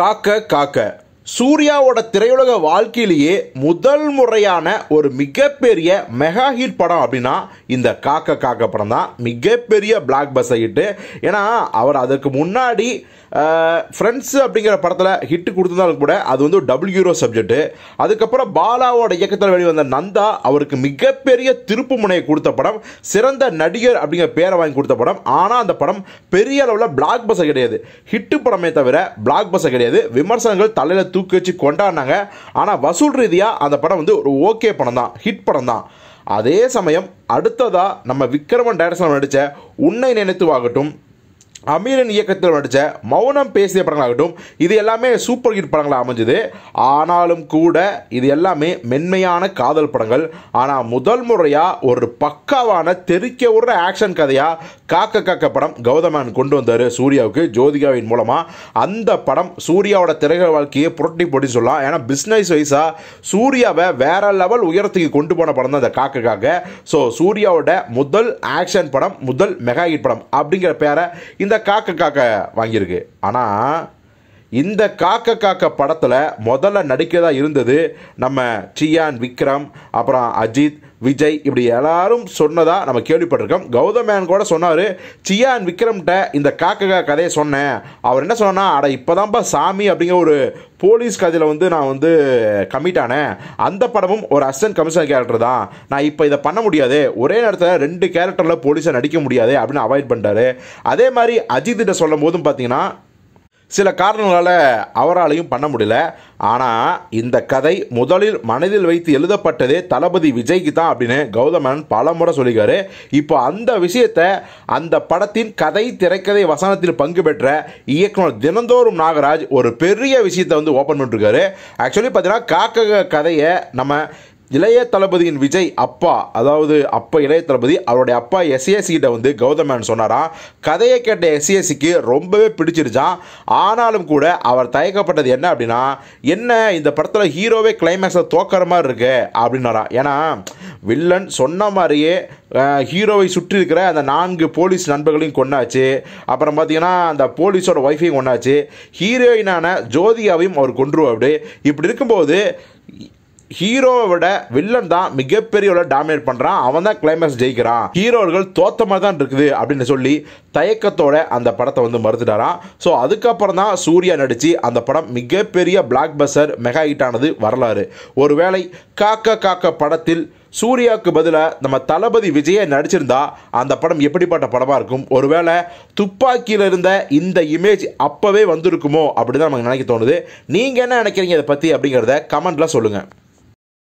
காக்க காக்க சூர்யாவோட திரையுலக வாழ்க்கையிலேயே முதல் முறையான ஒரு மிகப்பெரிய மெகா ஹிட் படம் அப்படின்னா இந்த காக்க காக்க படம் தான் மிகப்பெரிய பிளாக் பஸ் ஹிட்டு ஏன்னா அவர் அதற்கு முன்னாடி ஃப்ரெண்ட்ஸ் அப்படிங்கிற படத்தில் ஹிட் கொடுத்துருந்தாலும் கூட அது வந்து டபுள் ஹீரோ சப்ஜெக்ட்டு அதுக்கப்புறம் பாலாவோட இயக்கத்தில் வெளிவந்த நந்தா அவருக்கு மிகப்பெரிய திருப்பு முனையை கொடுத்த படம் சிறந்த நடிகர் அப்படிங்கிற பேரை வாங்கி கொடுத்த படம் ஆனால் அந்த படம் பெரிய அளவில் பிளாக் பஸ்ஸை கிடையாது ஹிட்டு படமே தவிர பிளாக் பஸ்ஸை கிடையாது விமர்சனங்கள் தலையில் தூக்கி வச்சு கொண்டாடினாங்க ஆனால் வசூல் ரீதியாக அந்த படம் வந்து ஒரு ஓகே படம் தான் ஹிட் படம் தான் அதே சமயம் அடுத்ததாக நம்ம விக்ரமன் டேரக்ஷன் நடித்த உன்னை நினைத்து அமீரன் இயக்கத்தில் நடித்த மௌனம் பேசிய படங்களாகட்டும் இது எல்லாமே சூப்பர் ஹிட் படங்களாக அமைஞ்சது ஆனாலும் கூட இது எல்லாமே மென்மையான காதல் படங்கள் ஆனால் முதல் முறையாக ஒரு பக்காவான தெரிக்க விடுற ஆக்ஷன் கதையாக காக்க காக்க படம் கௌதமன் கொண்டு வந்தார் சூர்யாவுக்கு ஜோதிகாவின் மூலமாக அந்த படம் சூர்யாவோட திரைகள் வாழ்க்கையை புரட்டி போட்டி சொல்லலாம் ஏன்னா பிஸ்னஸ் வைஸாக சூர்யாவை வேற லெவல் உயரத்துக்கு கொண்டு போன படம் தான் அந்த காக்க காக்க ஸோ சூர்யாவோட முதல் ஆக்ஷன் படம் முதல் மெகா ஹிட் படம் அப்படிங்கிற பேரை இந்த காக்க காக்க வாங்கியிருக்கு ஆனால் இந்த காக்க காக்க படத்தில் முதல்ல நடிக்கதாக இருந்தது நம்ம சியான் விக்ரம் அப்புறம் அஜித் விஜய் இப்படி எல்லாரும் சொன்னதாக நம்ம கேள்விப்பட்டிருக்கோம் கௌதம் மேன் கூட சொன்னார் சியா அண்ட் விக்ரம்கிட்ட இந்த காக்கா கதையை சொன்னேன் அவர் என்ன சொன்னால் அட இப்போதான்ப்பா சாமி அப்படிங்கிற ஒரு போலீஸ் கதையில் வந்து நான் வந்து கமிட் ஆனேன் அந்த படமும் ஒரு அசன் கமிஷனர் கேரக்டர் தான் நான் இப்போ இதை பண்ண முடியாது ஒரே நேரத்தில் ரெண்டு கேரக்டரில் போலீஸை நடிக்க முடியாது அப்படின்னு அவாய்ட் பண்ணிட்டாரு அதே மாதிரி அஜித்திட்ட சொல்லும் போதும் பார்த்தீங்கன்னா சில காரணங்களால் அவராலையும் பண்ண முடியல ஆனால் இந்த கதை முதலில் மனதில் வைத்து எழுதப்பட்டதே தளபதி விஜய்க்கு தான் அப்படின்னு கௌதமன் பல முறை சொல்லிக்காரு இப்போ அந்த விஷயத்தை அந்த படத்தின் கதை திரைக்கதை வசனத்தில் பங்கு பெற்ற இயக்குனர் தினந்தோறும் நாகராஜ் ஒரு பெரிய விஷயத்தை வந்து ஓப்பன் பண்ணிருக்காரு ஆக்சுவலி பார்த்தீங்கன்னா காக்க கதையை நம்ம இளைய தளபதியின் விஜய் அப்பா அதாவது அப்பா இளைய தளபதி அவருடைய அப்பா எஸ்ஏசி கிட்ட வந்து கௌதமேன் சொன்னாராம் கதையை கேட்ட எஸ்ஏசிக்கு ரொம்பவே பிடிச்சிருச்சான் ஆனாலும் கூட அவர் தயக்கப்பட்டது என்ன அப்படின்னா என்ன இந்த படத்தில் ஹீரோவே கிளைமேக்ஸில் தோக்கிற மாதிரி இருக்கு அப்படின்னாரா ஏன்னா வில்லன் சொன்ன மாதிரியே ஹீரோவை சுற்றி இருக்கிற அந்த நான்கு போலீஸ் நண்பர்களையும் கொண்டாச்சு அப்புறம் பார்த்தீங்கன்னா அந்த போலீஸோட ஒய்ஃபையும் கொண்டாச்சு ஹீரோயினான ஜோதியாவையும் அவர் அப்படி இப்படி இருக்கும்போது ஹீரோவை விட வில்லன் தான் மிகப்பெரிய டாமினேட் பண்றான் அவன் தான் கிளைமேக்ஸ் ஜெயிக்கிறான் ஹீரோர்கள் தோத்த மாதிரி தான் இருக்குது அப்படின்னு சொல்லி தயக்கத்தோட அந்த படத்தை வந்து மறுத்துட்டாரான் ஸோ அதுக்கப்புறம் தான் சூர்யா நடித்து அந்த படம் மிகப்பெரிய பிளாக் பஸ்டர் மெகா ஹிட் ஆனது வரலாறு ஒருவேளை காக்க காக்க படத்தில் சூர்யாவுக்கு பதிலாக நம்ம தளபதி விஜய நடிச்சிருந்தா அந்த படம் எப்படிப்பட்ட படமாக இருக்கும் ஒருவேளை துப்பாக்கியில் இருந்த இந்த இமேஜ் அப்போவே வந்திருக்குமோ அப்படி தான் நமக்கு நினைக்க தோணுது நீங்கள் என்ன நினைக்கிறீங்க இதை பற்றி அப்படிங்கிறத கமெண்ட்டில் சொல்லுங்கள்